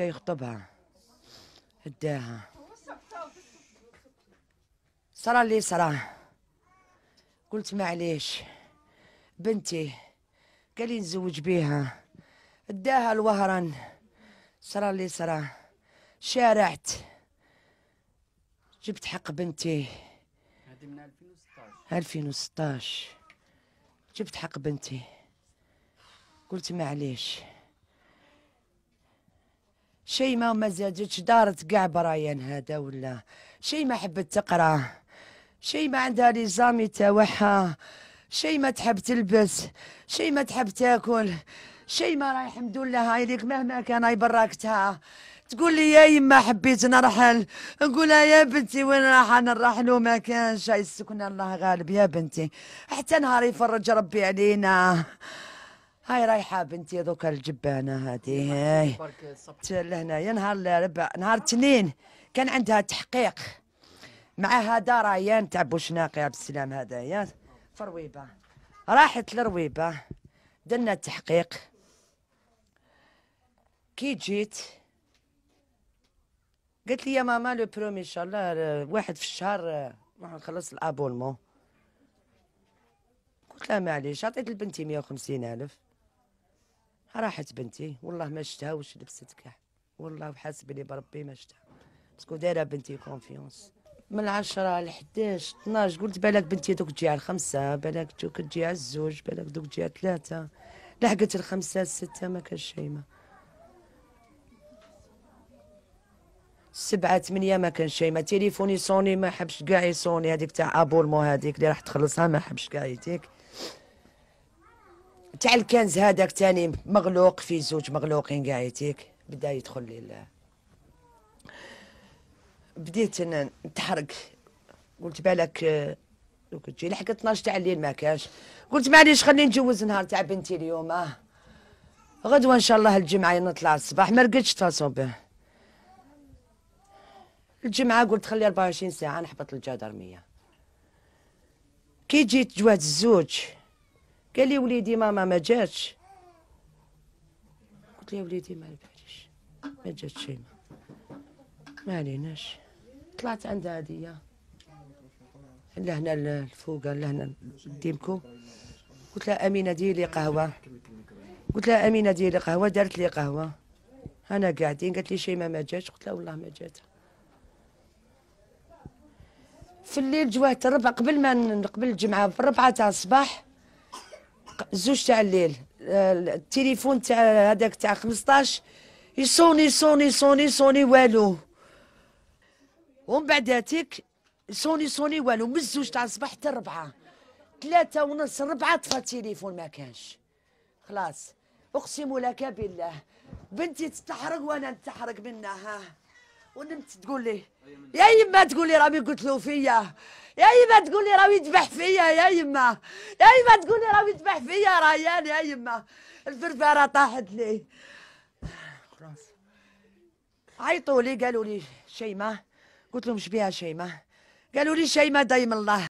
جاي يخطبها اداها صرا لي صرا قلت معليش بنتي قال لي نزوج بيها اداها الوهران صرا لي صرا شارعت جبت حق بنتي هذه من 2016 2016 جبت حق بنتي قلت معليش شي ما ما زادتش دارت كاع برايان هذا ولا شي ما حبت تقرا شي ما عندها ليزامي تاوعها شي ما تحب تلبس شي ما تحب تاكل شي ما رايح لله هاي ليك مهما كان هاي براكتها تقول لي يا يما حبيت نرحل نقولها يا بنتي وين راح نرحل ما كانش السكنه الله غالب يا بنتي حتى نهار يفرج ربي علينا هاي رايحه بنتي ذوك الجبانه هذه هاي لهنايا نهار الاربعاء نهار الاثنين كان عندها تحقيق معها درايا نتاع بوشناقي عبد السلام هذايا في رويبه راحت لرويبه درنا التحقيق كي جيت قالت لي يا ماما لو برومي ان شاء الله واحد في الشهر نروح نخلص الابونمون قلت لها معليش عطيت لبنتي 150 الف راحت بنتي والله ما شتها واش لبست كاع والله وحاسبني بربي ما شتها باسكو دايره بنتي كونفيونس من 10 ل 11 12 قلت بالك بنتي دوك تجي على الخمسة بالك دوك تجي على الزوج بالك دوك تجي على ثلاثة لحقت الخمسة الستة ما كانش شي ما سبعة ثمانية ما كانش شي ما تليفوني صوني ما حبش كاع يصوني هذيك تاع ابولمو هذيك اللي راح تخلصها ما حبش كاع يديك تاع الكنز هذاك تاني مغلوق في زوج مغلوقين قايتيك يتيك بدا يدخل لي بديت نتحرك قلت بالك لو آه، كنت تجي لحق 12 تاع الليل ما كانش قلت معليش خليني نجوز نهار تاع بنتي اليوم اه غدوه ان شاء الله الجمعه نطلع الصباح ما رقدتش تصوب الجمعه قلت خلي 24 ساعه نحبط الجدرميه كي جيت جواد الزوج قال لي وليدي ماما ما جاتش قلت لي وليدي ما باليش ما جاتش ما ما عليناش طلعت عند هدية لهنا الفوق لهنا قدامكم قلت لها امينه ديري قهوه قلت لها امينه ديري قهوه دارت لي قهوه انا قاعدين قالت لي شيماء ما جاتش قلت لها والله ما جات في الليل جوات الربع قبل ما قبل الجمعه في الربعه تاع الصباح الزوج تاع الليل آه، التليفون تاع هذاك تاع 15 يصوني يصوني يصوني يصوني والو ومن بعد هاتيك صوني صوني والو من الزوج تاع الصباح حتى الربعه ثلاثة ونص ربعة طفى التليفون ما كانش خلاص أقسم لك بالله بنتي تتحرق وأنا نتحرق منها ونمت تقول لي يا يما تقول لي رامي قتلو فيا يا يما تقول لي راهو يذبح فيا يا يما يا يما تقول لي راهو يذبح فيا ريان يا يما الفرفاره طاحت لي خلاص عيطوا لي قالوا لي شيماء قلت لهم شبيها شيماء قالوا لي شيماء دايم الله